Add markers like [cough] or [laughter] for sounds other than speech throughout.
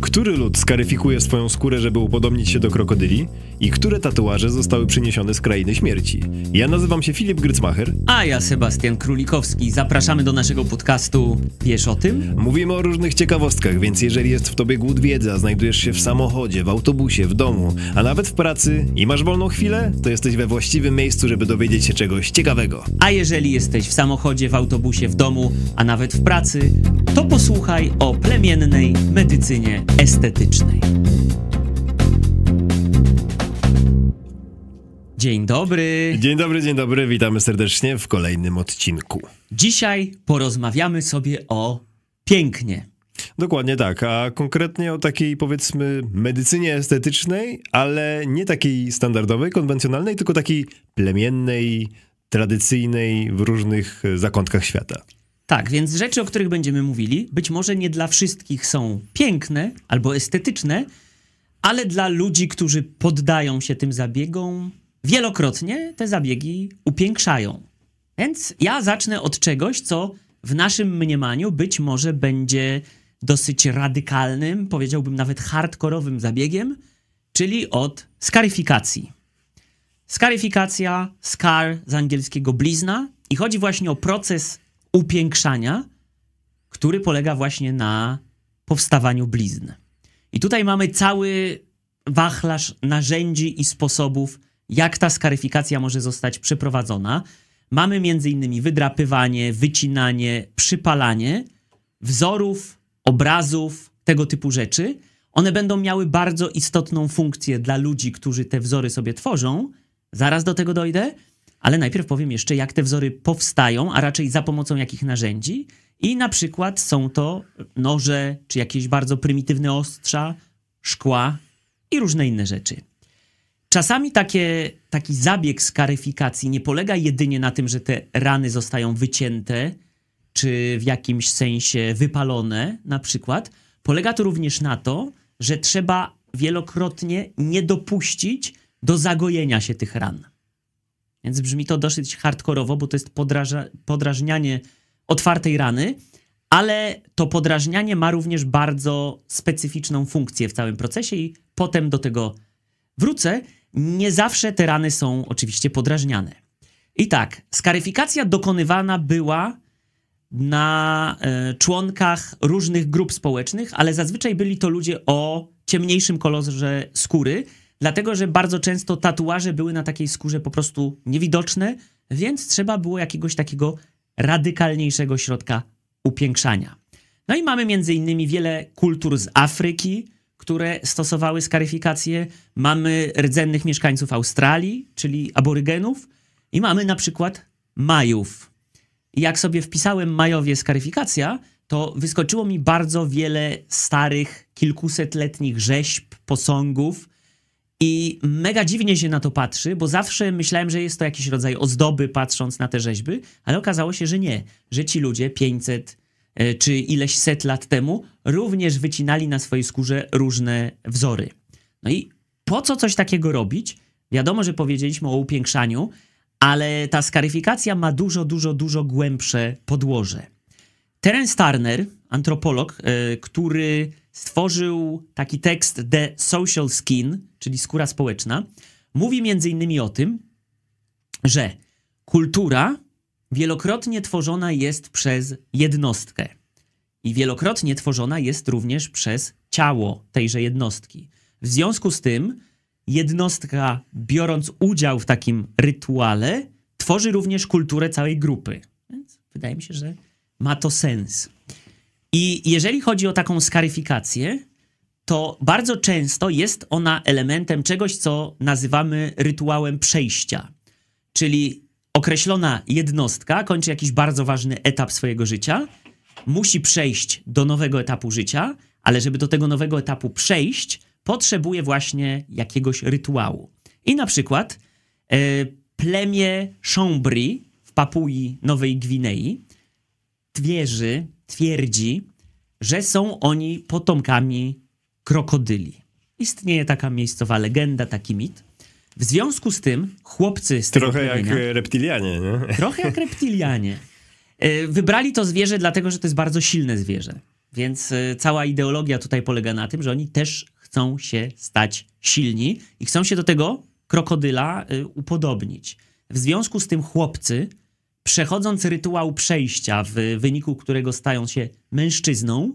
Który lud skaryfikuje swoją skórę, żeby upodobnić się do krokodyli? I które tatuaże zostały przyniesione z krainy śmierci? Ja nazywam się Filip Grycmacher. A ja Sebastian Królikowski. Zapraszamy do naszego podcastu Wiesz o tym? Mówimy o różnych ciekawostkach, więc jeżeli jest w tobie głód a znajdujesz się w samochodzie, w autobusie, w domu, a nawet w pracy i masz wolną chwilę, to jesteś we właściwym miejscu, żeby dowiedzieć się czegoś ciekawego. A jeżeli jesteś w samochodzie, w autobusie, w domu, a nawet w pracy, to posłuchaj o plemiennej medycynie estetycznej. Dzień dobry. Dzień dobry, dzień dobry. Witamy serdecznie w kolejnym odcinku. Dzisiaj porozmawiamy sobie o pięknie. Dokładnie tak, a konkretnie o takiej powiedzmy medycynie estetycznej, ale nie takiej standardowej, konwencjonalnej, tylko takiej plemiennej, tradycyjnej w różnych zakątkach świata. Tak, więc rzeczy, o których będziemy mówili, być może nie dla wszystkich są piękne albo estetyczne, ale dla ludzi, którzy poddają się tym zabiegom, wielokrotnie te zabiegi upiększają. Więc ja zacznę od czegoś, co w naszym mniemaniu być może będzie dosyć radykalnym, powiedziałbym nawet hardkorowym zabiegiem, czyli od skaryfikacji. Skaryfikacja, scar z angielskiego blizna i chodzi właśnie o proces upiększania, który polega właśnie na powstawaniu blizn. I tutaj mamy cały wachlarz narzędzi i sposobów, jak ta skaryfikacja może zostać przeprowadzona. Mamy m.in. wydrapywanie, wycinanie, przypalanie wzorów, obrazów, tego typu rzeczy. One będą miały bardzo istotną funkcję dla ludzi, którzy te wzory sobie tworzą. Zaraz do tego dojdę ale najpierw powiem jeszcze, jak te wzory powstają, a raczej za pomocą jakich narzędzi. I na przykład są to noże, czy jakieś bardzo prymitywne ostrza, szkła i różne inne rzeczy. Czasami takie, taki zabieg skaryfikacji nie polega jedynie na tym, że te rany zostają wycięte, czy w jakimś sensie wypalone, na przykład. Polega to również na to, że trzeba wielokrotnie nie dopuścić do zagojenia się tych ran. Więc brzmi to dosyć hardkorowo, bo to jest podraża, podrażnianie otwartej rany, ale to podrażnianie ma również bardzo specyficzną funkcję w całym procesie i potem do tego wrócę. Nie zawsze te rany są oczywiście podrażniane. I tak, skaryfikacja dokonywana była na e, członkach różnych grup społecznych, ale zazwyczaj byli to ludzie o ciemniejszym kolorze skóry, dlatego że bardzo często tatuaże były na takiej skórze po prostu niewidoczne, więc trzeba było jakiegoś takiego radykalniejszego środka upiększania. No i mamy między innymi wiele kultur z Afryki, które stosowały skaryfikację. Mamy rdzennych mieszkańców Australii, czyli aborygenów, i mamy na przykład Majów. jak sobie wpisałem Majowie skaryfikacja, to wyskoczyło mi bardzo wiele starych, kilkusetletnich rzeźb, posągów, i mega dziwnie się na to patrzy, bo zawsze myślałem, że jest to jakiś rodzaj ozdoby, patrząc na te rzeźby, ale okazało się, że nie, że ci ludzie 500 e, czy ileś set lat temu również wycinali na swojej skórze różne wzory. No i po co coś takiego robić? Wiadomo, że powiedzieliśmy o upiększaniu, ale ta skaryfikacja ma dużo, dużo, dużo głębsze podłoże. Terence Turner, antropolog, e, który stworzył taki tekst The Social Skin, czyli skóra społeczna, mówi między innymi o tym, że kultura wielokrotnie tworzona jest przez jednostkę i wielokrotnie tworzona jest również przez ciało tejże jednostki. W związku z tym jednostka, biorąc udział w takim rytuale, tworzy również kulturę całej grupy. Więc wydaje mi się, że ma to sens. I jeżeli chodzi o taką skaryfikację, to bardzo często jest ona elementem czegoś, co nazywamy rytuałem przejścia. Czyli określona jednostka kończy jakiś bardzo ważny etap swojego życia, musi przejść do nowego etapu życia, ale żeby do tego nowego etapu przejść, potrzebuje właśnie jakiegoś rytuału. I na przykład e, plemię Szombri w Papui Nowej Gwinei twierzy, twierdzi, że są oni potomkami krokodyli. Istnieje taka miejscowa legenda, taki mit. W związku z tym chłopcy z [laughs] Trochę jak reptilianie, nie? Trochę jak reptilianie. Wybrali to zwierzę dlatego, że to jest bardzo silne zwierzę. Więc e, cała ideologia tutaj polega na tym, że oni też chcą się stać silni i chcą się do tego krokodyla e, upodobnić. W związku z tym chłopcy przechodząc rytuał przejścia, w wyniku którego stają się mężczyzną,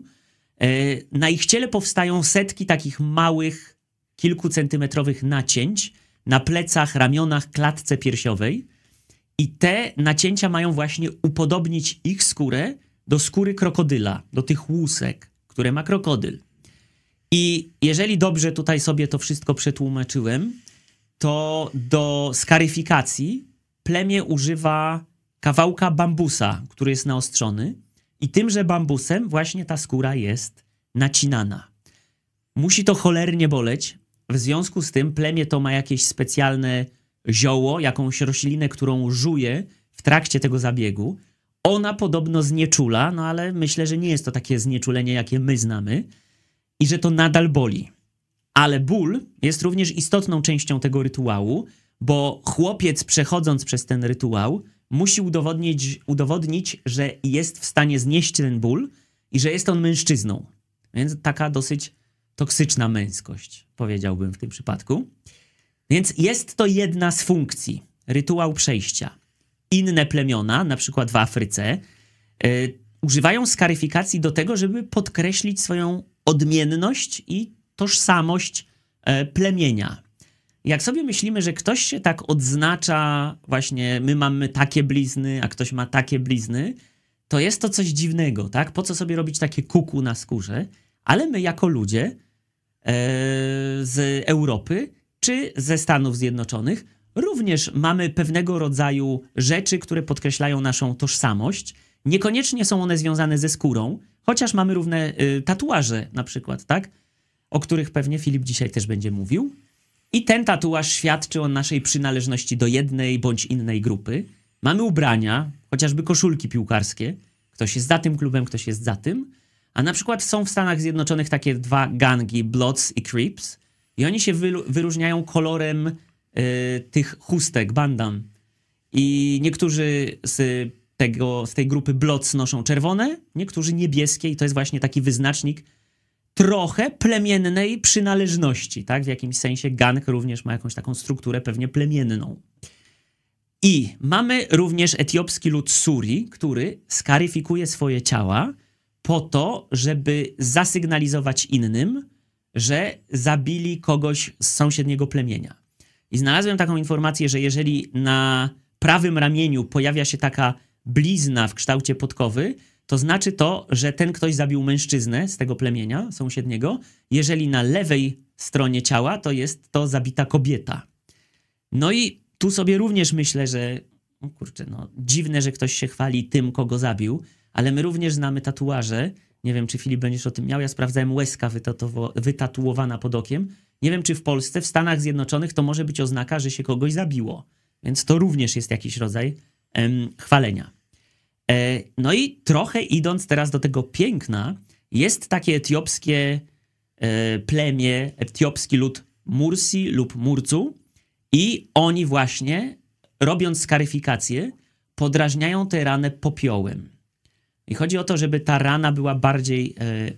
e, na ich ciele powstają setki takich małych, kilkucentymetrowych nacięć na plecach, ramionach, klatce piersiowej. I te nacięcia mają właśnie upodobnić ich skórę do skóry krokodyla, do tych łusek, które ma krokodyl. I jeżeli dobrze tutaj sobie to wszystko przetłumaczyłem, to do skaryfikacji plemię używa kawałka bambusa, który jest naostrzony, i tymże bambusem właśnie ta skóra jest nacinana. Musi to cholernie boleć. W związku z tym plemię to ma jakieś specjalne zioło, jakąś roślinę, którą żuje w trakcie tego zabiegu. Ona podobno znieczula, no ale myślę, że nie jest to takie znieczulenie, jakie my znamy, i że to nadal boli. Ale ból jest również istotną częścią tego rytuału, bo chłopiec przechodząc przez ten rytuał musi udowodnić, udowodnić, że jest w stanie znieść ten ból i że jest on mężczyzną. Więc taka dosyć toksyczna męskość, powiedziałbym w tym przypadku. Więc jest to jedna z funkcji, rytuał przejścia. Inne plemiona, na przykład w Afryce, yy, używają skaryfikacji do tego, żeby podkreślić swoją odmienność i tożsamość e, plemienia jak sobie myślimy, że ktoś się tak odznacza, właśnie my mamy takie blizny, a ktoś ma takie blizny, to jest to coś dziwnego, tak? Po co sobie robić takie kuku na skórze? Ale my jako ludzie e, z Europy czy ze Stanów Zjednoczonych również mamy pewnego rodzaju rzeczy, które podkreślają naszą tożsamość. Niekoniecznie są one związane ze skórą, chociaż mamy równe y, tatuaże na przykład, tak? O których pewnie Filip dzisiaj też będzie mówił. I ten tatuaż świadczy o naszej przynależności do jednej bądź innej grupy. Mamy ubrania, chociażby koszulki piłkarskie. Ktoś jest za tym klubem, ktoś jest za tym. A na przykład są w Stanach Zjednoczonych takie dwa gangi, Bloods i Creeps. I oni się wyróżniają kolorem y, tych chustek, bandan. I niektórzy z, tego, z tej grupy Bloods noszą czerwone, niektórzy niebieskie i to jest właśnie taki wyznacznik, trochę plemiennej przynależności, tak? W jakimś sensie gang również ma jakąś taką strukturę pewnie plemienną. I mamy również etiopski lud Suri, który skaryfikuje swoje ciała po to, żeby zasygnalizować innym, że zabili kogoś z sąsiedniego plemienia. I znalazłem taką informację, że jeżeli na prawym ramieniu pojawia się taka blizna w kształcie podkowy, to znaczy to, że ten ktoś zabił mężczyznę z tego plemienia sąsiedniego. Jeżeli na lewej stronie ciała, to jest to zabita kobieta. No i tu sobie również myślę, że o kurczę, no dziwne, że ktoś się chwali tym, kogo zabił, ale my również znamy tatuaże. Nie wiem, czy Filip będziesz o tym miał. Ja sprawdzałem łezka wytatuowana pod okiem. Nie wiem, czy w Polsce, w Stanach Zjednoczonych to może być oznaka, że się kogoś zabiło. Więc to również jest jakiś rodzaj em, chwalenia. E, no i trochę idąc teraz do tego piękna, jest takie etiopskie e, plemię, etiopski lud Mursi lub Murcu i oni właśnie, robiąc skaryfikację, podrażniają tę ranę popiołem. I chodzi o to, żeby ta rana była bardziej e,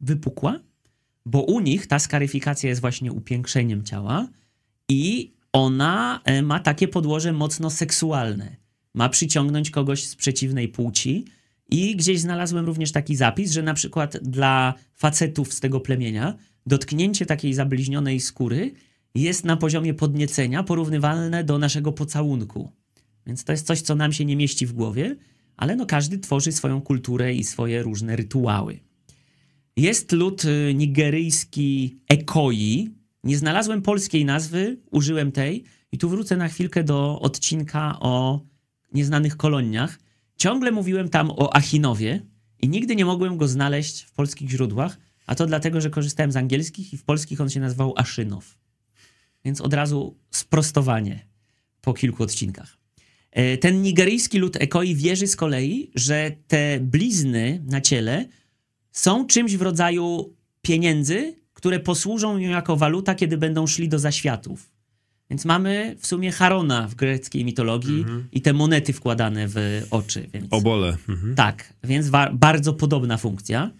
wypukła, bo u nich ta skaryfikacja jest właśnie upiększeniem ciała i ona ma takie podłoże mocno seksualne ma przyciągnąć kogoś z przeciwnej płci. I gdzieś znalazłem również taki zapis, że na przykład dla facetów z tego plemienia dotknięcie takiej zabliźnionej skóry jest na poziomie podniecenia porównywalne do naszego pocałunku. Więc to jest coś, co nam się nie mieści w głowie, ale no każdy tworzy swoją kulturę i swoje różne rytuały. Jest lud y, nigeryjski Ekoi. Nie znalazłem polskiej nazwy, użyłem tej. I tu wrócę na chwilkę do odcinka o nieznanych koloniach. Ciągle mówiłem tam o Achinowie i nigdy nie mogłem go znaleźć w polskich źródłach, a to dlatego, że korzystałem z angielskich i w polskich on się nazywał Aszynow. Więc od razu sprostowanie po kilku odcinkach. E, ten nigeryjski lud Ekoi wierzy z kolei, że te blizny na ciele są czymś w rodzaju pieniędzy, które posłużą im jako waluta, kiedy będą szli do zaświatów. Więc mamy w sumie Harona w greckiej mitologii mm-hmm. i te monety wkładane w oczy. Więc... Obole. Mm-hmm. Tak, więc wa- bardzo podobna funkcja.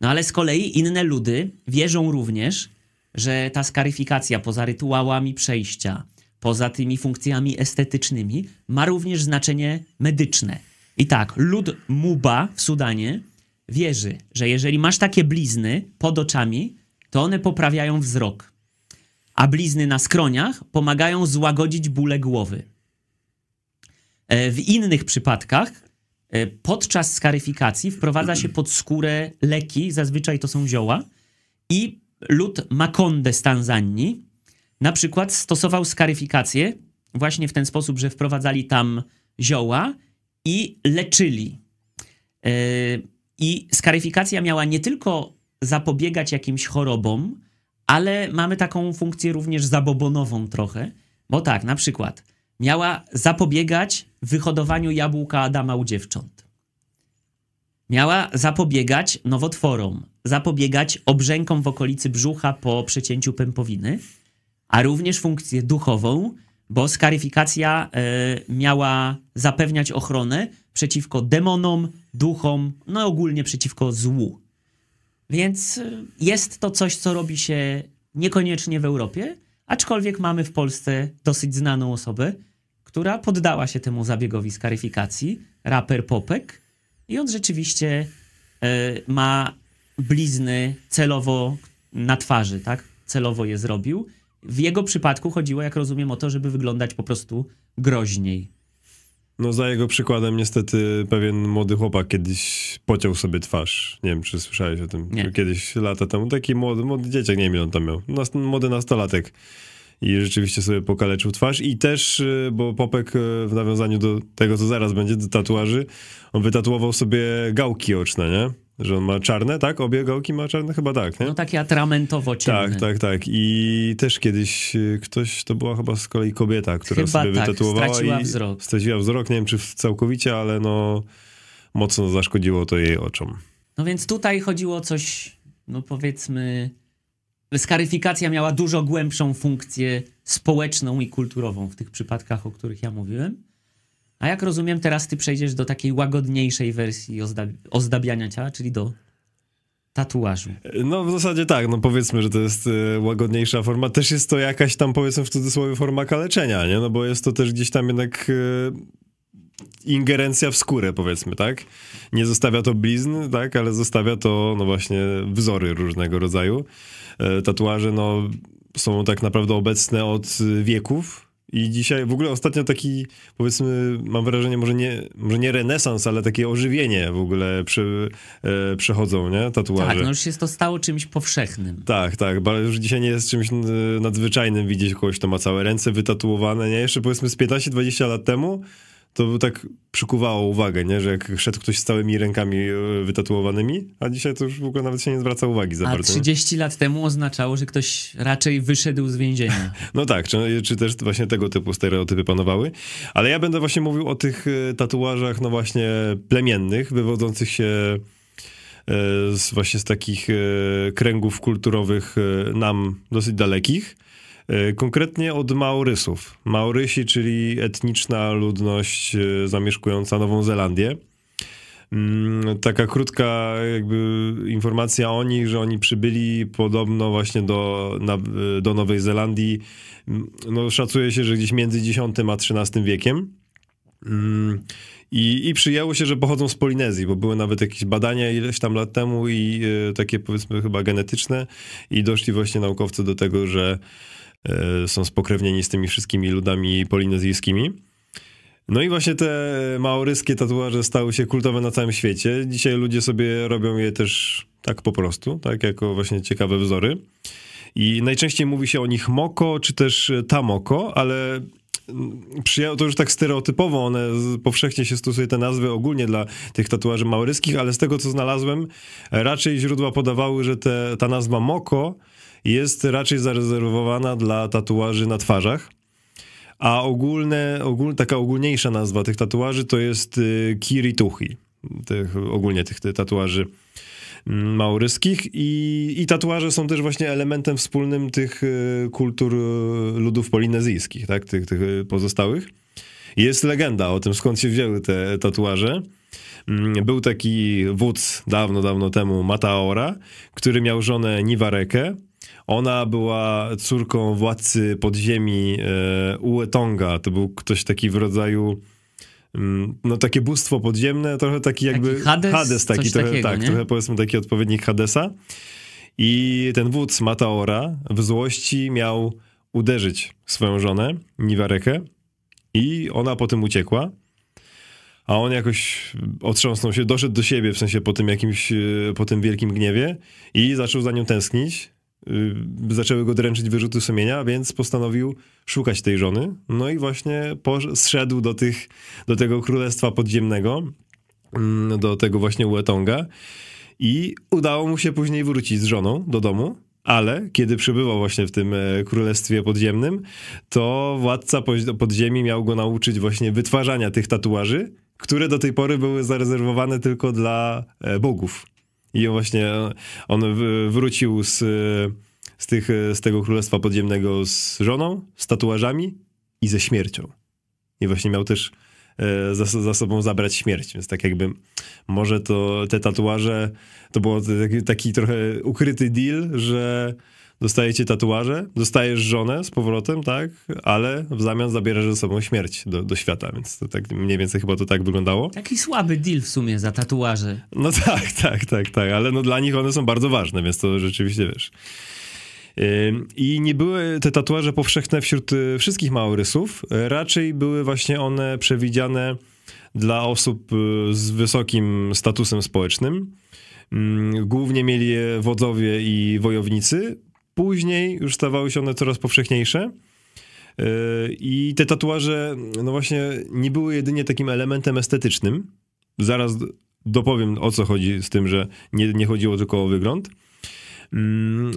No ale z kolei inne ludy wierzą również, że ta skaryfikacja poza rytuałami przejścia, poza tymi funkcjami estetycznymi, ma również znaczenie medyczne. I tak, lud Muba w Sudanie wierzy, że jeżeli masz takie blizny pod oczami, to one poprawiają wzrok a blizny na skroniach pomagają złagodzić bóle głowy. E, w innych przypadkach e, podczas skaryfikacji wprowadza się pod skórę leki, zazwyczaj to są zioła, i lud Makonde z Tanzanii na przykład stosował skaryfikację właśnie w ten sposób, że wprowadzali tam zioła i leczyli. E, I skaryfikacja miała nie tylko zapobiegać jakimś chorobom, ale mamy taką funkcję również zabobonową trochę, bo tak, na przykład miała zapobiegać wyhodowaniu jabłka Adama u dziewcząt. Miała zapobiegać nowotworom, zapobiegać obrzękom w okolicy brzucha po przecięciu pępowiny, a również funkcję duchową, bo skaryfikacja y, miała zapewniać ochronę przeciwko demonom, duchom, no ogólnie przeciwko złu. Więc y, jest to coś, co robi się niekoniecznie w Europie, aczkolwiek mamy w Polsce dosyć znaną osobę, która poddała się temu zabiegowi skaryfikacji, raper Popek, i on rzeczywiście y, ma blizny celowo na twarzy, tak? Celowo je zrobił. W jego przypadku chodziło, jak rozumiem, o to, żeby wyglądać po prostu groźniej. No za jego przykładem niestety pewien młody chłopak kiedyś pociął sobie twarz. Nie wiem, czy słyszałeś o tym. Nie. Kiedyś lata temu. Taki młody, młody dzieciak, nie wiem on tam miał. młody nastolatek. I rzeczywiście sobie pokaleczył twarz. I też, y, bo Popek y, w nawiązaniu do tego, co zaraz będzie, do tatuaży, on wytatuował sobie gałki oczne, nie? Że on ma czarne, tak? Obie gałki ma czarne? Chyba tak, nie? No takie atramentowo ciemne. Tak, tak, tak. I też kiedyś y, ktoś, to była chyba z kolei kobieta, która chyba sobie tak, wytatuowała straciła i wzrok. straciła wzrok. Nie wiem, czy całkowicie, ale no mocno zaszkodziło to jej oczom. No więc tutaj chodziło o coś, no powiedzmy, skaryfikacja miała dużo głębszą funkcję społeczną i kulturową w tych przypadkach, o których ja mówiłem. A jak rozumiem, teraz ty przejdziesz do takiej łagodniejszej wersji ozdab ozdabiania ciała, czyli do tatuażu. No w zasadzie tak, no powiedzmy, że to jest y, łagodniejsza forma. Też jest to jakaś tam powiedzmy w cudzysłowie forma kaleczenia, nie? No bo jest to też gdzieś tam jednak... Y ingerencja w skórę, powiedzmy, tak? Nie zostawia to blizn, tak? Ale zostawia to, no właśnie, wzory różnego rodzaju. E, tatuaże, no, są tak naprawdę obecne od wieków, i dzisiaj w ogóle ostatnio taki, powiedzmy, mam wrażenie, może nie, może nie renesans, ale takie ożywienie w ogóle przy, e, przechodzą, nie? Tatuaże. Tak, no już się to stało czymś powszechnym. Tak, tak, bo już dzisiaj nie jest czymś nadzwyczajnym widzieć kogoś, kto ma całe ręce wytatuowane, nie? Jeszcze powiedzmy z 15-20 lat temu to tak przykuwało uwagę, nie? że jak szedł ktoś z całymi rękami e, wytatuowanymi, a dzisiaj to już w ogóle nawet się nie zwraca uwagi za a bardzo. A 30 nie? lat temu oznaczało, że ktoś raczej wyszedł z więzienia. [laughs] no tak, czy, czy, też właśnie tego typu stereotypy panowały. Ale ja będę właśnie mówił o tych e, tatuażach, no właśnie plemiennych, wywodzących się e, z, właśnie z takich kręgów kulturowych nam dosyć dalekich E, konkretnie od Maorysów. Maorysi, czyli etniczna ludność e, zamieszkująca Nową Zelandię. Mm, taka krótka jakby informacja o nich, że oni przybyli podobno właśnie do, na, do Nowej Zelandii. Mm, no, szacuje się, że gdzieś między X a XIII wiekiem. Mm, I, I przyjęło się, że pochodzą z Polinezji, bo były nawet jakieś badania ileś tam lat temu i y, takie powiedzmy chyba genetyczne i doszli właśnie naukowcy do tego, że E, są spokrewnieni z tymi wszystkimi ludami polinezyjskimi. No i właśnie te maoryskie tatuaże stały się kultowe na całym świecie. Dzisiaj ludzie sobie robią je też tak po prostu, tak jako właśnie ciekawe wzory. I najczęściej mówi się o nich moko czy też tamoko, ale to już tak stereotypowo, one powszechnie się stosuje te nazwy ogólnie dla tych tatuaży maoryskich, ale z tego co znalazłem, raczej źródła podawały, że te, ta nazwa moko jest raczej zarezerwowana dla tatuaży na twarzach. A ogólne, ogól, taka ogólniejsza nazwa tych tatuaży to jest y, kirituchi, tych, ogólnie tych, tatuaży mm, mauryskich i, i tatuaże są też właśnie elementem wspólnym tych y, kultur y, ludów polinezyjskich, tak, tych, tych y, pozostałych. Jest legenda o tym, skąd się wzięły te tatuaże. Mm, był taki wódz dawno, dawno temu, Mataora, który miał żonę Niwarekę ona była córką władcy podziemi e, Uetonga. To był ktoś taki w rodzaju mm, no takie bóstwo podziemne, trochę taki jakby taki Hades, Hades taki, trochę, takiego, tak, nie? trochę powiedzmy taki odpowiednik Hadesa. I ten wódz Mataora w złości miał uderzyć swoją żonę, Niwarekę, i ona po tym uciekła. A on jakoś otrząsnął się, doszedł do siebie, w sensie po tym jakimś, e, po tym wielkim gniewie i zaczął za nią tęsknić Y, zaczęły go dręczyć wyrzuty sumienia, więc postanowił szukać tej żony. No i właśnie zszedł do, tych, do tego królestwa podziemnego, mm, do tego właśnie Uetonga i udało mu się później wrócić z żoną do domu. Ale kiedy przebywał właśnie w tym e, królestwie podziemnym, to władca podziemi miał go nauczyć właśnie wytwarzania tych tatuaży, które do tej pory były zarezerwowane tylko dla e, bogów. I właśnie on wrócił z, z, tych, z tego królestwa podziemnego z żoną, z tatuażami i ze śmiercią. I właśnie miał też e, za, za sobą zabrać śmierć, więc tak jakby może to te tatuaże to było taki, taki trochę ukryty deal, że dostajecie tatuaże, dostajesz żonę z powrotem, tak, ale w zamian zabierasz ze sobą śmierć do, do świata, więc to tak mniej więcej chyba to tak wyglądało. Taki słaby deal w sumie za tatuaże. No tak, tak, tak, tak, ale no dla nich one są bardzo ważne, więc to rzeczywiście, wiesz... I nie były te tatuaże powszechne wśród y, wszystkich małorysów. Raczej były właśnie one przewidziane dla osób y, z wysokim statusem społecznym. Głównie mieli je wodzowie i wojownicy, Później już stawały się one coraz powszechniejsze. E, I te tatuaże, no właśnie, nie były jedynie takim elementem estetycznym. Zaraz dopowiem o co chodzi z tym, że nie, nie chodziło tylko o wygląd. Mm,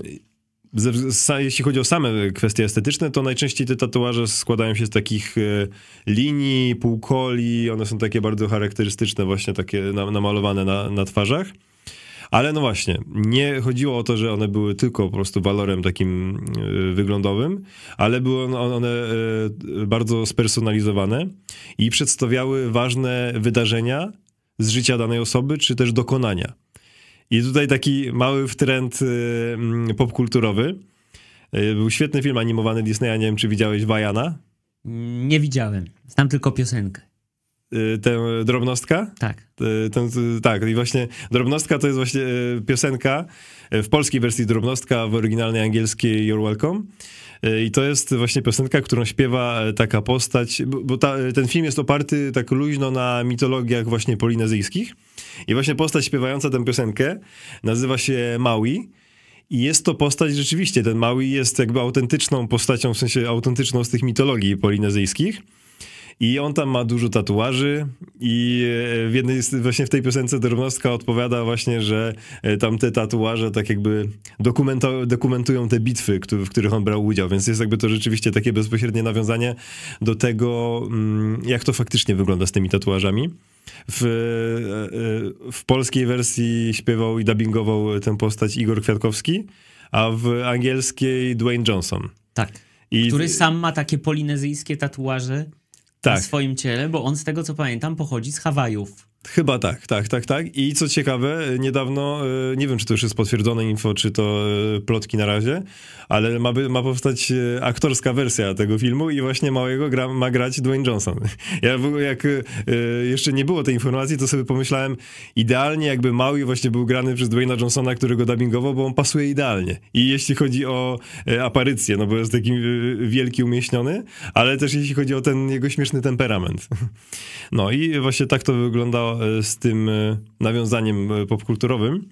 jeśli chodzi o same kwestie estetyczne, to najczęściej te tatuaże składają się z takich e, linii, półkoli. One są takie bardzo charakterystyczne, właśnie takie namalowane na, na twarzach. Ale no właśnie, nie chodziło o to, że one były tylko po prostu walorem takim e, wyglądowym, ale były one e, bardzo spersonalizowane i przedstawiały ważne wydarzenia z życia danej osoby, czy też dokonania. I tutaj taki mały wtrend e, popkulturowy. Był świetny film animowany Disneya, nie wiem czy widziałeś Wajana? Nie widziałem, znam tylko piosenkę. Y, tę drobnostka, Tak. Y, ten, y, tak, i właśnie drobnostka to jest właśnie piosenka w polskiej wersji drobnostka, w oryginalnej angielskiej You're Welcome. I to jest właśnie piosenka, którą śpiewa e, taka postać, bo ta, e, ten film jest oparty tak luźno na mitologiach właśnie polinezyjskich. I właśnie postać śpiewająca tę piosenkę nazywa się Maui. I jest to postać rzeczywiście, ten Maui jest jakby autentyczną postacią, w sensie autentyczną z tych mitologii polinezyjskich. I on tam ma dużo tatuaży i e, w jednej, właśnie w tej piosence Drobnostka odpowiada właśnie, że e, tam te tatuaże tak jakby dokumentują te bitwy, w których on brał udział, więc jest jakby to rzeczywiście takie bezpośrednie nawiązanie do tego, mm, jak to faktycznie wygląda z tymi tatuażami. W, e, w polskiej wersji śpiewał i dubbingował tę postać Igor Kwiatkowski, a w angielskiej Dwayne Johnson. Tak. I... Który sam ma takie polinezyjskie tatuaże tak. swoim ciele, bo on z tego co pamiętam pochodzi z Hawajów. Chyba tak, tak, tak, tak. I co ciekawe, niedawno, e, nie wiem czy to już jest potwierdzone info, czy to e, plotki na razie, ale ma, by, ma powstać e, aktorska wersja tego filmu i właśnie małego gra, ma grać Dwayne Johnson. [laughs] Ja jak jeszcze nie było tej informacji, to sobie pomyślałem, idealnie jakby mały właśnie był grany przez Dwayna Johnsona, którego dubbingował, bo on pasuje idealnie. I jeśli chodzi o aparycję, no bo jest taki wielki, umieśniony, ale też jeśli chodzi o ten jego śmieszny temperament. [laughs] No i właśnie tak to wyglądało E, z tym e, nawiązaniem e, popkulturowym.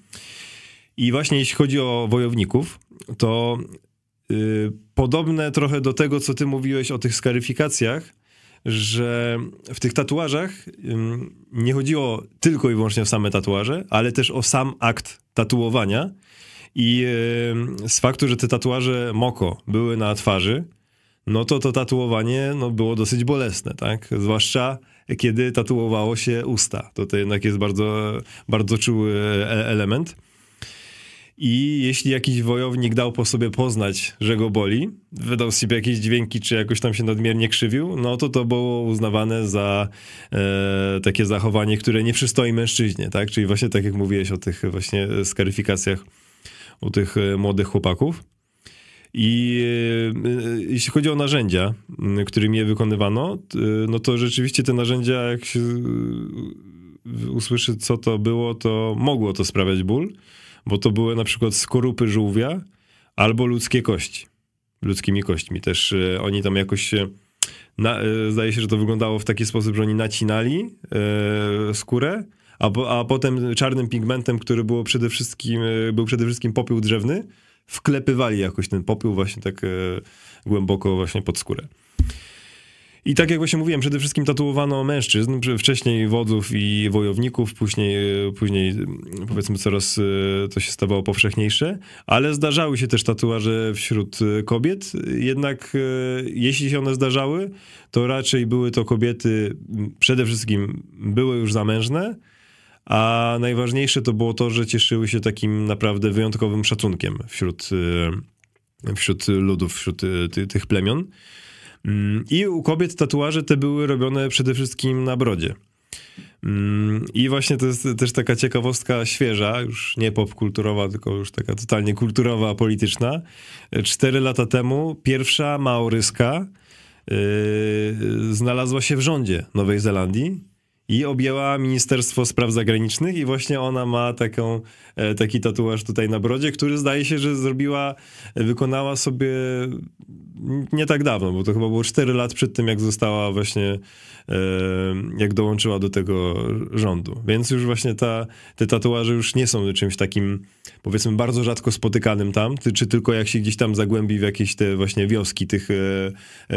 I właśnie jeśli chodzi o wojowników, to podobne trochę do tego, co ty mówiłeś o tych skaryfikacjach, że w tych tatuażach nie chodziło tylko i wyłącznie o same tatuaże, ale też o sam akt tatuowania. I z faktu, że te tatuaże moko były na twarzy, no to to tatuowanie no, było dosyć bolesne, tak? Zwłaszcza kiedy tatuowało się usta. To, to jednak jest bardzo, bardzo czuły e, element. I jeśli jakiś wojownik dał po sobie poznać, że go boli, wydał sobie jakieś dźwięki, czy jakoś tam się nadmiernie krzywił, no to to było uznawane za e, takie zachowanie, które nie przystoi mężczyźnie, tak? Czyli właśnie tak jak mówiłeś o tych właśnie skaryfikacjach u tych e, młodych chłopaków. I y, y, jeśli chodzi o narzędzia, y, którymi je wykonywano, no to rzeczywiście te narzędzia, jak się usłyszy, co to było, to mogło to sprawiać ból, bo to były na przykład skorupy żółwia albo ludzkie kości. Ludzkimi kośćmi też oni tam jakoś się. Na, zdaje się, że to wyglądało w taki sposób, że oni nacinali yy, skórę, a, a potem czarnym pigmentem, który było przede wszystkim, był przede wszystkim popiół drzewny, wklepywali jakoś ten popiół właśnie tak e, głęboko właśnie pod skórę. I tak jak właśnie mówiłem, przede wszystkim tatuowano mężczyzn, wcześniej wodzów i wojowników, później, e, później mm, powiedzmy coraz e, to się stawało powszechniejsze, ale zdarzały się też tatuaże wśród kobiet, jednak jeśli się one zdarzały, to raczej były to kobiety, przede wszystkim były już zamężne, a najważniejsze to było to, że cieszyły się takim naprawdę wyjątkowym szacunkiem wśród, e, wśród ludów, wśród e, ty, tych plemion. Mm, I u kobiet tatuaże te były robione przede wszystkim na brodzie. Mm, I właśnie to jest też taka ciekawostka świeża, już nie popkulturowa, tylko już taka totalnie kulturowa, polityczna. Cztery lata temu pierwsza maoryska yy, znalazła się w rządzie Nowej Zelandii i objęła Ministerstwo Spraw Zagranicznych i właśnie ona ma taką, e, taki tatuaż tutaj na brodzie, który zdaje się, że zrobiła, e, wykonała sobie nie tak dawno, bo to chyba było 4 lat przed tym, jak została właśnie, e, jak dołączyła do tego rządu. Więc już właśnie ta, te tatuaże już nie są czymś takim, powiedzmy, bardzo rzadko spotykanym tam, czy tylko jak się gdzieś tam zagłębi w jakieś te właśnie wioski tych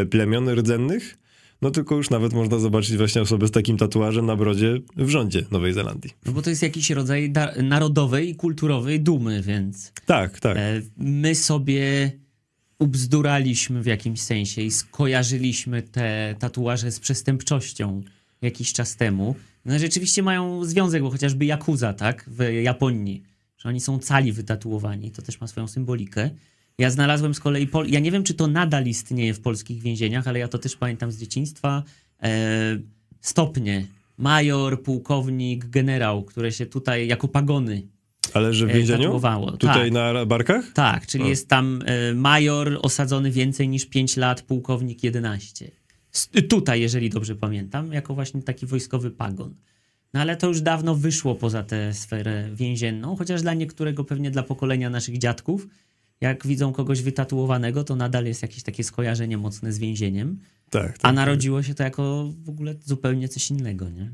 plemion rdzennych, no tylko już nawet można zobaczyć właśnie osobę z takim tatuażem na brodzie w rządzie Nowej Zelandii. No bo to jest jakiś rodzaj narodowej i kulturowej dumy, więc... Tak, tak. E, my sobie ubzduraliśmy w jakimś sensie i skojarzyliśmy te tatuaże z przestępczością jakiś czas temu. No rzeczywiście mają związek, bo chociażby Yakuza, tak, w Japonii, że oni są cali wytatuowani, to też ma swoją symbolikę. Ja znalazłem z kolei, pol... ja nie wiem, czy to nadal istnieje w polskich więzieniach, ale ja to też pamiętam z dzieciństwa, e, stopnie major, pułkownik, generał, które się tutaj jako pagony ale że w e, więzieniu? Tatuowało. Tutaj tak. na barkach? Tak, czyli jest tam e, major osadzony więcej niż 5 lat, pułkownik 11. Tutaj, jeżeli dobrze pamiętam, jako właśnie taki wojskowy pagon. No ale to już dawno wyszło poza tę sferę więzienną, chociaż dla niektórego, pewnie dla pokolenia naszych dziadków, jak widzą kogoś wytatuowanego, to nadal jest jakieś takie skojarzenie mocne z więzieniem. Tak, tak, a narodziło tak. się to jako w ogóle zupełnie coś innego, nie?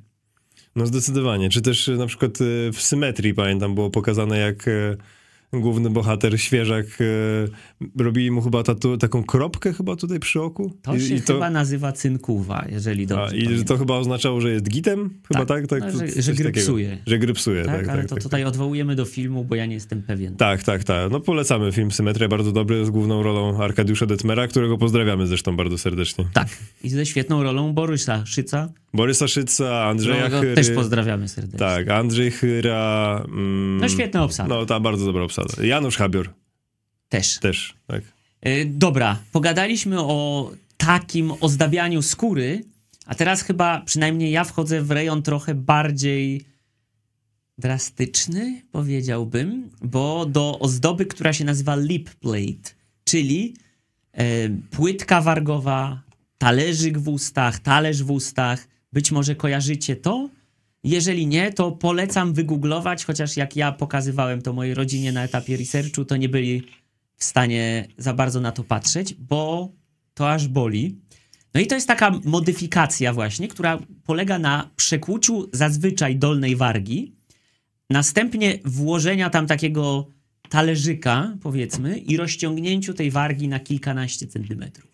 No zdecydowanie. Czy też e, na przykład e, w symetrii, pamiętam, było pokazane jak e, główny bohater, świeżak, e, robili mu chyba tatu, taką kropkę chyba tutaj przy oku. To I, się i to... chyba nazywa cynkuwa, jeżeli dobrze A, I to chyba oznaczało, że jest gitem? Chyba tak? tak, tak no, że, że grypsuje. Takiego. Że grypsuje, tak, tak Ale tak, to tak, tutaj tak. odwołujemy do filmu, bo ja nie jestem pewien. Tak, tak, tak. No polecamy film Symetria, bardzo dobry, z główną rolą Arkadiusza Detmera, którego pozdrawiamy zresztą bardzo serdecznie. Tak. I ze świetną rolą Borysa Szyca. Borysa Szyca, Andrzeja Chyry. Też pozdrawiamy serdecznie. Tak, Andrzej Chyra. Mm, no świetna obsada. No ta bardzo dobra obsada. Janusz Habior. Też. Też, tak. E, dobra, pogadaliśmy o takim ozdabianiu skóry, a teraz chyba przynajmniej ja wchodzę w rejon trochę bardziej drastyczny, powiedziałbym, bo do ozdoby, która się nazywa lip plate, czyli e, płytka wargowa, talerzyk w ustach, talerz w ustach. Być może kojarzycie to? Jeżeli nie, to polecam wygooglować, chociaż jak ja pokazywałem to mojej rodzinie na etapie researchu, to nie byli w stanie za bardzo na to patrzeć, bo to aż boli. No i to jest taka modyfikacja właśnie, która polega na przekłuciu zazwyczaj dolnej wargi, następnie włożenia tam takiego talerzyka, powiedzmy, i rozciągnięciu tej wargi na kilkanaście centymetrów.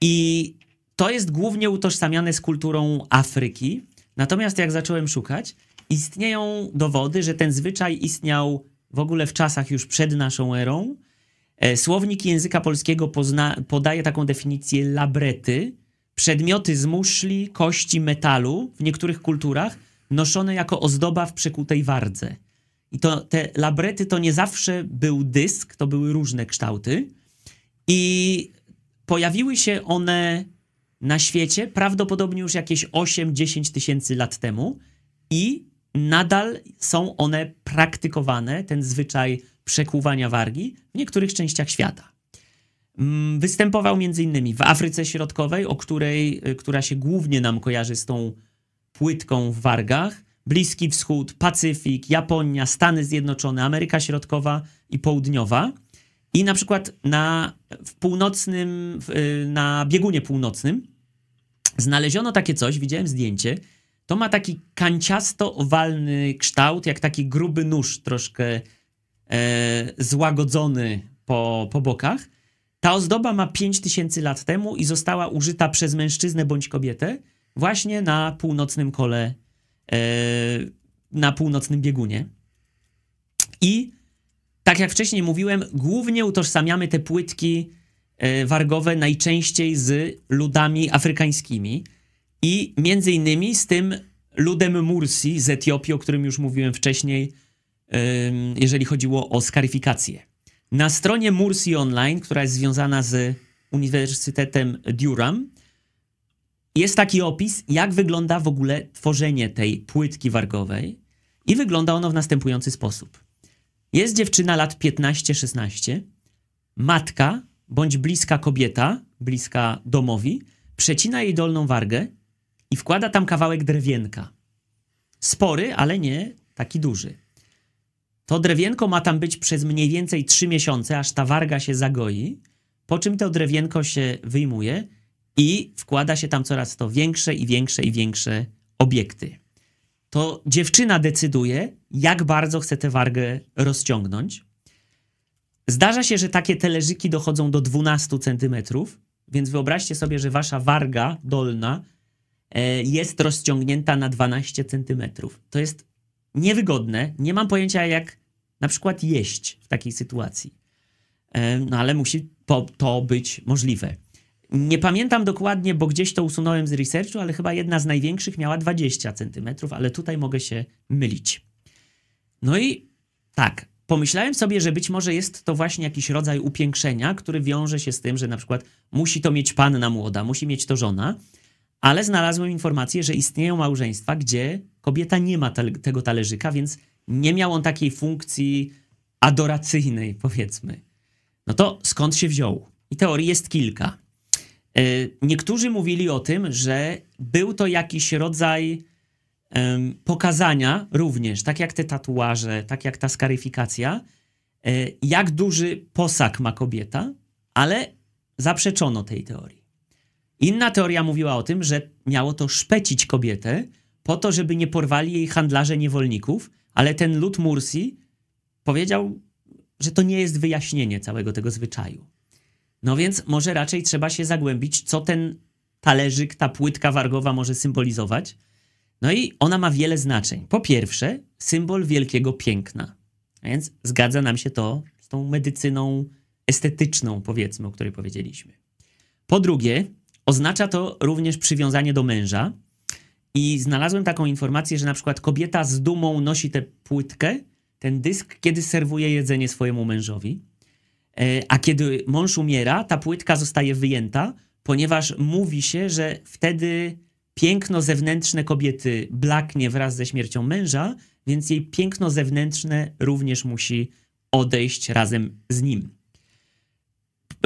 I to jest głównie utożsamiane z kulturą Afryki, Natomiast jak zacząłem szukać, istnieją dowody, że ten zwyczaj istniał w ogóle w czasach już przed naszą erą. E, słownik języka polskiego pozna, podaje taką definicję labrety, przedmioty z muszli, kości, metalu w niektórych kulturach noszone jako ozdoba w przekutej wardze. I to, te labrety to nie zawsze był dysk, to były różne kształty. I pojawiły się one na świecie, prawdopodobnie już jakieś 8-10 tysięcy lat temu i nadal są one praktykowane, ten zwyczaj przekłuwania wargi w niektórych częściach świata. Mm, występował m.in. w Afryce Środkowej, o której, y, która się głównie nam kojarzy z tą płytką w wargach, Bliski Wschód, Pacyfik, Japonia, Stany Zjednoczone, Ameryka Środkowa i Południowa. I na przykład na, w północnym, y, na biegunie północnym Znaleziono takie coś, widziałem zdjęcie. To ma taki kanciasto-owalny kształt, jak taki gruby nóż, troszkę e, złagodzony po, po bokach. Ta ozdoba ma 5000 lat temu i została użyta przez mężczyznę bądź kobietę właśnie na północnym kole, e, na północnym biegunie. I tak jak wcześniej mówiłem, głównie utożsamiamy te płytki E, wargowe najczęściej z ludami afrykańskimi i między innymi z tym ludem Mursi z Etiopii, o którym już mówiłem wcześniej, jeżeli chodziło o skaryfikację. Na stronie Mursi Online, która jest związana z Uniwersytetem Durham, jest taki opis, jak wygląda w ogóle tworzenie tej płytki wargowej i wygląda ono w następujący sposób. Jest dziewczyna lat 15-16, matka bądź bliska kobieta, bliska domowi, przecina jej dolną wargę i wkłada tam kawałek drewienka. Spory, ale nie taki duży. To drewienko ma tam być przez mniej więcej trzy miesiące, aż ta warga się zagoi, po czym to drewienko się wyjmuje i wkłada się tam coraz to większe i większe i większe obiekty. To dziewczyna decyduje, jak bardzo chce tę wargę rozciągnąć. Zdarza się, że takie teleżyki dochodzą do 12 centymetrów, więc wyobraźcie sobie, że wasza warga dolna e, jest rozciągnięta na 12 centymetrów. To jest niewygodne. Nie mam pojęcia, jak na przykład jeść w takiej sytuacji. E, no ale musi to być możliwe. Nie pamiętam dokładnie, bo gdzieś to usunąłem z researchu, ale chyba jedna z największych miała 20 centymetrów, ale tutaj mogę się mylić. No i tak, pomyślałem sobie, że być może jest to właśnie jakiś rodzaj upiększenia, który wiąże się z tym, że na przykład musi to mieć panna młoda, musi mieć to żona, ale znalazłem informację, że istnieją małżeństwa, gdzie kobieta nie ma te, tego talerzyka, więc nie miał on takiej funkcji adoracyjnej, powiedzmy. No to skąd się wziął? I teorii jest kilka. E, niektórzy mówili o tym, że był to jakiś rodzaj pokazania również, tak jak te tatuaże, tak jak ta skaryfikacja, e, jak duży posag ma kobieta, ale zaprzeczono tej teorii. Inna teoria mówiła o tym, że miało to szpecić kobietę po to, żeby nie porwali jej handlarze niewolników, ale ten lud Mursi powiedział, że to nie jest wyjaśnienie całego tego zwyczaju. No więc może raczej trzeba się zagłębić, co ten talerzyk, ta płytka wargowa może symbolizować – no i ona ma wiele znaczeń. Po pierwsze, symbol wielkiego piękna. A więc zgadza nam się to z tą medycyną estetyczną, powiedzmy, o której powiedzieliśmy. Po drugie, oznacza to również przywiązanie do męża. I znalazłem taką informację, że na przykład kobieta z dumą nosi tę płytkę, ten dysk, kiedy serwuje jedzenie swojemu mężowi. E, a kiedy mąż umiera, ta płytka zostaje wyjęta, ponieważ mówi się, że wtedy piękno zewnętrzne kobiety blaknie wraz ze śmiercią męża, więc jej piękno zewnętrzne również musi odejść razem z nim.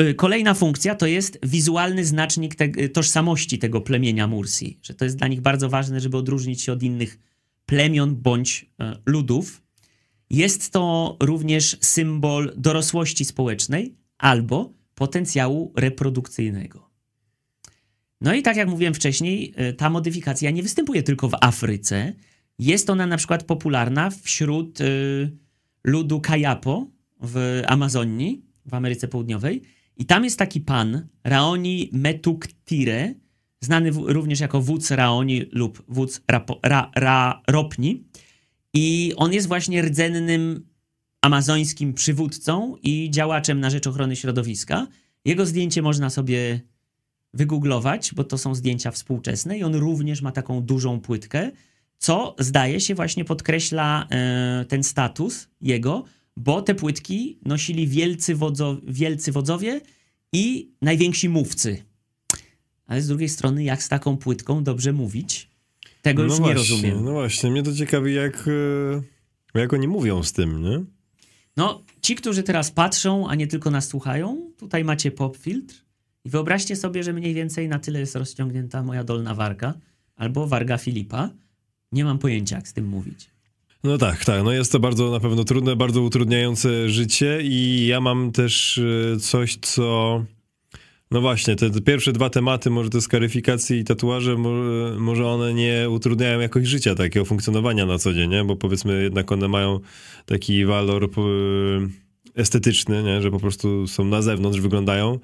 Y, kolejna funkcja to jest wizualny znacznik te y, tożsamości tego plemienia Mursi, że to jest dla nich bardzo ważne, żeby odróżnić się od innych plemion bądź y, ludów. Jest to również symbol dorosłości społecznej albo potencjału reprodukcyjnego. No i tak jak mówiłem wcześniej, e, ta modyfikacja nie występuje tylko w Afryce. Jest ona na przykład popularna wśród e, ludu Kayapo w Amazonii, w Ameryce Południowej. I tam jest taki pan, Raoni Metuktire, znany w, również jako wódz Raoni lub wódz rapo, ra, ra, Ropni. I on jest właśnie rdzennym amazońskim przywódcą i działaczem na rzecz ochrony środowiska. Jego zdjęcie można sobie wygooglować, bo to są zdjęcia współczesne i on również ma taką dużą płytkę, co zdaje się właśnie podkreśla e, ten status jego, bo te płytki nosili wielcy, wodzo, wielcy wodzowie i najwięksi mówcy. Ale z drugiej strony, jak z taką płytką dobrze mówić? Tego no już właśnie, nie rozumiem. No właśnie, mnie to ciekawi, jak, e, jak oni mówią z tym, nie? No, ci, którzy teraz patrzą, a nie tylko nas słuchają, tutaj macie pop filtr i wyobraźcie sobie, że mniej więcej na tyle jest rozciągnięta moja dolna warga albo warga Filipa. Nie mam pojęcia, jak z tym mówić. No tak, tak. No jest to bardzo na pewno trudne, bardzo utrudniające życie i ja mam też y, coś, co... No właśnie, te, pierwsze dwa tematy, może to skaryfikacje i tatuaże, może, y, może one nie utrudniają jakoś życia takiego funkcjonowania na co dzień, nie? bo powiedzmy jednak one mają taki walor y, estetyczny, nie? że po prostu są na zewnątrz, wyglądają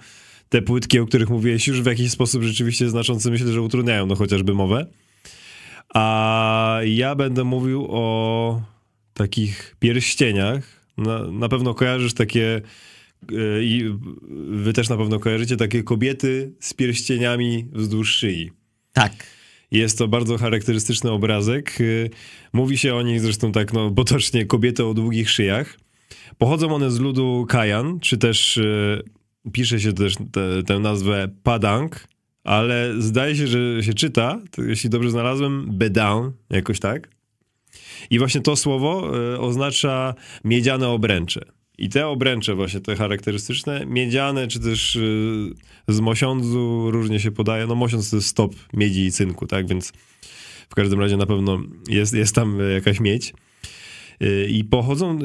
te płytki, o których mówiłeś, już w jakiś sposób rzeczywiście znaczący myślę, że utrudniają, no chociażby mowę. A ja będę mówił o takich pierścieniach. Na, na pewno kojarzysz takie e, i wy też na pewno kojarzycie takie kobiety z pierścieniami wzdłuż szyi. Tak. Jest to bardzo charakterystyczny obrazek. E, mówi się o nich zresztą tak no, potocznie kobiety o długich szyjach. Pochodzą one z ludu Kajan, czy też e, pisze się też tę nazwę Padang, ale zdaje się, że się czyta, jeśli dobrze znalazłem, Bedang, jakoś tak. I właśnie to słowo y, oznacza miedziane obręcze. I te obręcze właśnie, te charakterystyczne, miedziane, czy też y, z mosiądzu różnie się podaje. No mosiądz to jest stop miedzi i cynku, tak? Więc w każdym razie na pewno jest, jest tam jakaś miedź. Y, I pochodzą,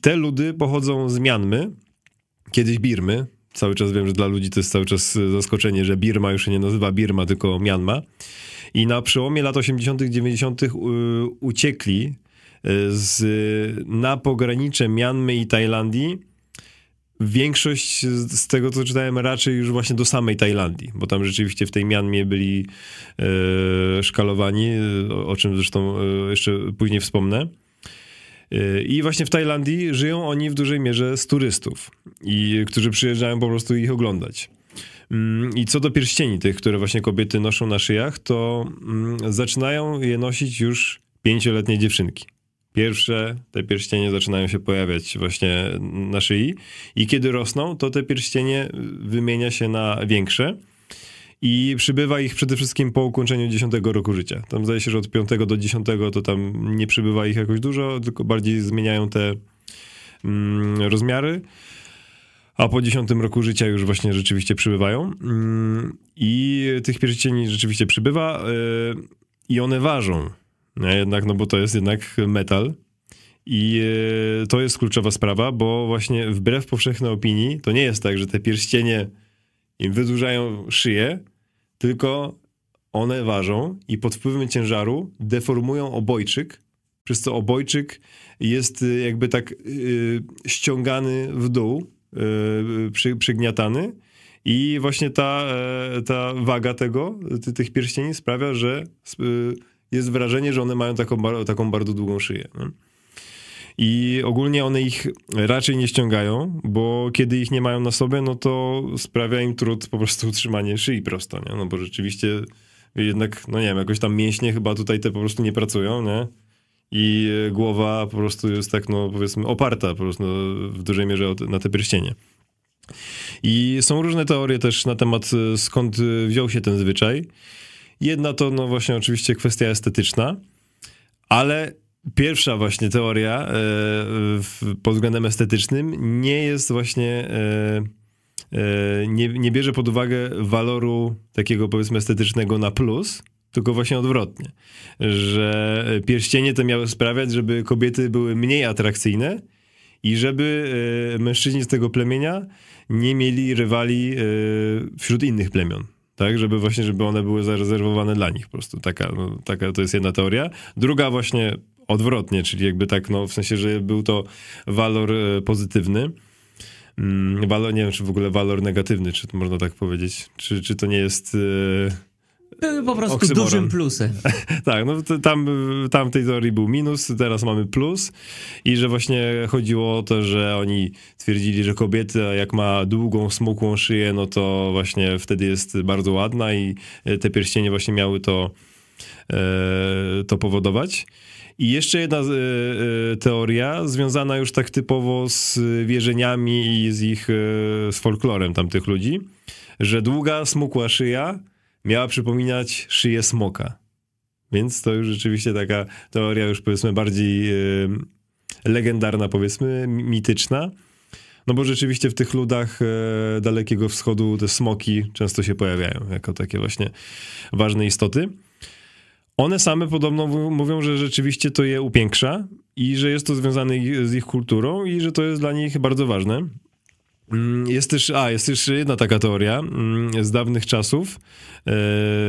te ludy pochodzą z Mianmy, kiedyś Birmy. Cały czas wiem, że dla ludzi to jest cały czas e, zaskoczenie, że Birma już się nie nazywa Birma, tylko Mianma. I na przełomie lat 80., 90. uciekli e, z, na pogranicze Mianmy i Tajlandii. Większość z tego, co czytałem, raczej już właśnie do samej Tajlandii, bo tam rzeczywiście w tej Mianmie byli e, szkalowani, e, o, o czym zresztą jeszcze później wspomnę. Y, I właśnie w Tajlandii żyją oni w dużej mierze z turystów, i, którzy przyjeżdżają po prostu ich oglądać. Mm, I co do pierścieni tych, które właśnie kobiety noszą na szyjach, to mm, zaczynają je nosić już pięcioletnie dziewczynki. Pierwsze te pierścienie zaczynają się pojawiać właśnie na szyi i kiedy rosną, to te pierścienie wymienia się na większe i przybywa ich przede wszystkim po ukończeniu 10 roku życia. Tam zdaje się, że od 5 do 10 to tam nie przybywa ich jakoś dużo, tylko bardziej zmieniają te mm, rozmiary. A po 10 roku życia już właśnie rzeczywiście przybywają. Mm, I tych pierścieni rzeczywiście przybywa. Yy, I one ważą. No jednak, no bo to jest jednak metal. I yy, to jest kluczowa sprawa, bo właśnie wbrew powszechnej opinii, to nie jest tak, że te pierścienie im wydłużają szyję, tylko one ważą i pod wpływem ciężaru deformują obojczyk, przez co obojczyk jest y, jakby tak y, ściągany w dół, y, przygniatany. I właśnie ta, e, ta waga tego, ty, tych pierścieni sprawia, że jest wrażenie, że one mają taką, taką bardzo długą szyję. Nie? i ogólnie one ich raczej nie ściągają, bo kiedy ich nie mają na sobie, no to sprawia im trud po prostu utrzymanie szyi prosto, nie? No bo rzeczywiście jednak, no nie wiem, jakoś tam mięśnie chyba tutaj te po prostu nie pracują, nie? I głowa po prostu jest tak, no powiedzmy, oparta po prostu w dużej mierze na te pierścienie. I są różne teorie też na temat e, skąd wziął się ten zwyczaj. Jedna to, no właśnie, oczywiście kwestia estetyczna, ale pierwsza właśnie teoria e, pod względem estetycznym nie jest właśnie e, e, nie, nie bierze pod uwagę waloru takiego powiedzmy estetycznego na plus, tylko właśnie odwrotnie, że pierścienie te miały sprawiać, żeby kobiety były mniej atrakcyjne i żeby mężczyźni z tego plemienia nie mieli rywali wśród innych plemion. Tak, żeby właśnie, żeby one były zarezerwowane dla nich po prostu. Taka, no, taka to jest jedna teoria. Druga właśnie odwrotnie, czyli jakby tak, no w sensie, że był to walor e, pozytywny. Mm, walor, nie wiem, czy w ogóle walor negatywny, czy to można tak powiedzieć. Czy, czy to nie jest. E, Były po prostu oksymoron. dużym plusem. [laughs] tak, no to, tam, tam w tej teorii był minus, teraz mamy plus i że właśnie chodziło o to, że oni twierdzili, że kobieta jak ma długą, smukłą szyję, no to właśnie wtedy jest bardzo ładna i te pierścienie właśnie miały to, e, to powodować. I jeszcze jedna e, e, teoria, związana już tak typowo z e, wierzeniami i z ich, z folklorem tamtych ludzi, że długa, smukła szyja miała przypominać szyję smoka. Więc to już rzeczywiście taka teoria już powiedzmy bardziej legendarna, powiedzmy, mityczna. No bo rzeczywiście w tych ludach Dalekiego Wschodu te smoki często się pojawiają jako takie właśnie ważne istoty. One same podobno mówią, że rzeczywiście to je upiększa i że jest to związane z ich kulturą i że to jest dla nich bardzo ważne. Mm, jest też, a, jest też jedna taka teoria mm, z dawnych czasów, e,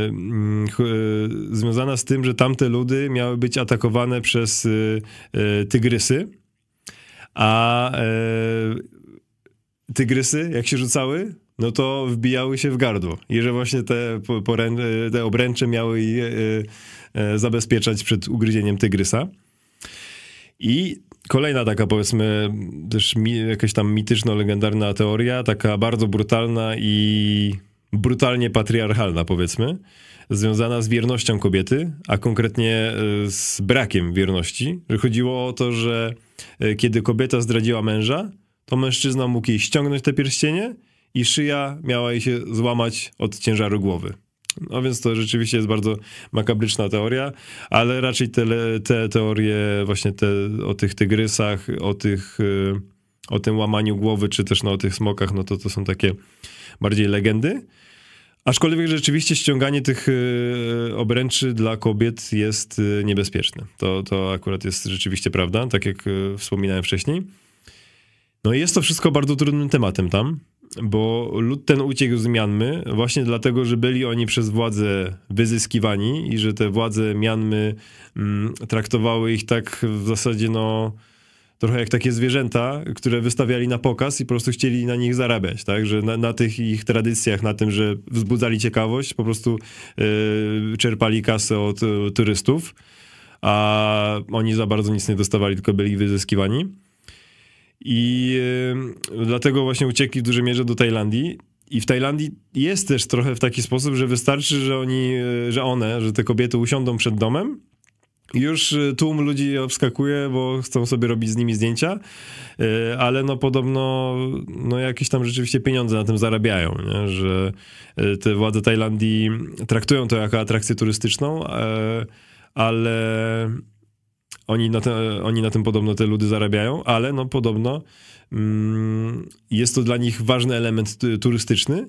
mm, e, związana z tym, że tamte ludy miały być atakowane przez e, e tygrysy, a e, tygrysy, jak się rzucały, no to wbijały się w gardło. I że właśnie te, porę- te obręcze miały je e, e, zabezpieczać przed ugryzieniem tygrysa. I kolejna taka powiedzmy też mi, jakaś tam mityczno-legendarna teoria, taka bardzo brutalna i brutalnie patriarchalna powiedzmy, związana z wiernością kobiety, a konkretnie e, z brakiem wierności. Że chodziło o to, że kiedy kobieta zdradziła męża, to mężczyzna mógł jej ściągnąć te pierścienie i szyja miała jej się złamać od ciężaru głowy. No więc to rzeczywiście jest bardzo makabryczna teoria, ale raczej te, te teorie właśnie te, o tych tygrysach, o tych y, o tym łamaniu głowy, czy też no, o tych smokach, no to to są takie bardziej legendy. Aczkolwiek rzeczywiście ściąganie tych y, obręczy dla kobiet jest y, niebezpieczne. To, to akurat jest rzeczywiście prawda, tak jak wspominałem wcześniej. No i jest to wszystko bardzo trudnym tematem tam bo lud ten uciekł z Mianmy właśnie dlatego, że byli oni przez władze wyzyskiwani i że te władze Mianmy mm, traktowały ich tak w zasadzie no trochę jak takie zwierzęta, które wystawiali na pokaz i po prostu chcieli na nich zarabiać, tak? Że na, na tych ich tradycjach, na tym, że wzbudzali ciekawość, po prostu yy, czerpali kasę od y, turystów, a oni za bardzo nic nie dostawali, tylko byli wyzyskiwani. I dlatego właśnie uciekli w dużej mierze do Tajlandii. I w Tajlandii jest też trochę w taki sposób, że wystarczy, że oni, e, że one, że te kobiety usiądą przed domem już e, tłum ludzi obskakuje, bo chcą sobie robić z nimi zdjęcia, e, ale no podobno no jakieś tam rzeczywiście pieniądze na tym zarabiają, nie? że te władze Tajlandii traktują to jako atrakcję turystyczną, ale oni na, te, oni na tym podobno te ludy zarabiają, ale no podobno mm, jest to dla nich ważny element turystyczny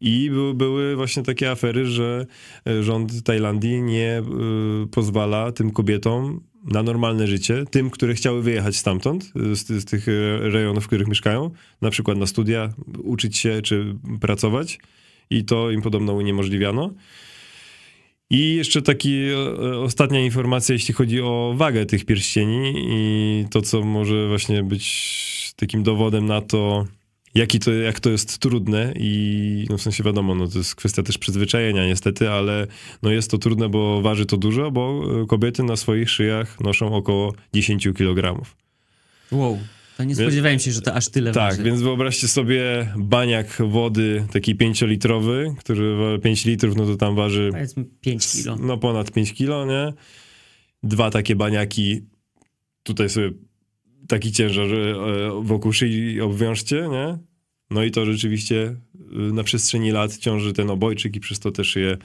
i były właśnie takie afery, że e, rząd Tajlandii nie e, pozwala tym kobietom na normalne życie, tym, które chciały wyjechać stamtąd, e, z, z tych rejonów, w których mieszkają, na przykład na studia, uczyć się czy pracować. I to im podobno uniemożliwiano. I jeszcze taki e, ostatnia informacja, jeśli chodzi o wagę tych pierścieni i to, co może właśnie być takim dowodem na to, jaki to, jak to jest trudne i no w sensie wiadomo, no to jest kwestia też przyzwyczajenia niestety, ale no jest to trudne, bo waży to dużo, bo e, kobiety na swoich szyjach noszą około 10 kg. Wow. To no nie spodziewałem się, że to aż tyle Tak, waży. więc wyobraźcie sobie baniak wody, taki pięciolitrowy, który 5 litrów, no to tam waży... Powiedzmy 5 kilo. No ponad 5 kilo, nie? Dwa takie baniaki, tutaj sobie taki ciężar e, wokół szyi obwiążcie, nie? No i to rzeczywiście y, na przestrzeni lat ciąży ten obojczyk i przez to też je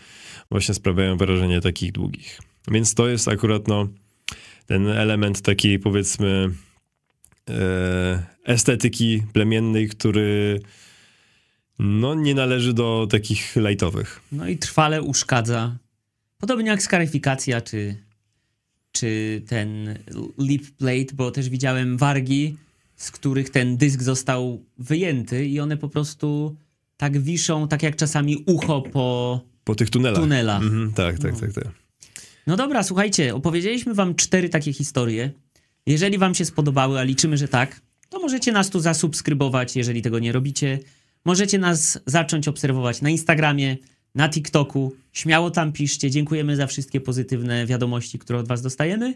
właśnie sprawiają wrażenie takich długich. Więc to jest akurat no, ten element taki powiedzmy E, estetyki plemiennej, który no, nie należy do takich lajtowych. No i trwale uszkadza. Podobnie jak skaryfikacja, czy, czy ten lip plate, bo też widziałem wargi, z których ten dysk został wyjęty i one po prostu tak wiszą, tak jak czasami ucho po... Po tych tunelach. tunelach. Mhm, tak, tak, no. tak, tak, tak. No dobra, słuchajcie, opowiedzieliśmy wam cztery takie historie. Jeżeli Wam się spodobały, a liczymy, że tak, to możecie nas tu zasubskrybować, jeżeli tego nie robicie. Możecie nas zacząć obserwować na Instagramie, na TikToku. Śmiało tam piszcie. Dziękujemy za wszystkie pozytywne wiadomości, które od Was dostajemy.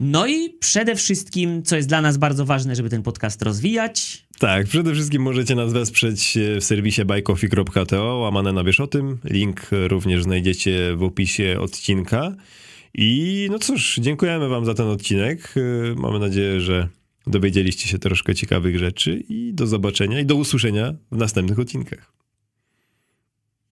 No i przede wszystkim, co jest dla nas bardzo ważne, żeby ten podcast rozwijać. Tak, przede wszystkim możecie nas wesprzeć e, w serwisie buycoffee.to, łamane na wiesz o tym. Link również znajdziecie w opisie odcinka. I no cóż, dziękujemy Wam za ten odcinek. Y, mamy nadzieję, że dowiedzieliście się troszkę ciekawych rzeczy i do zobaczenia i do usłyszenia w następnych odcinkach.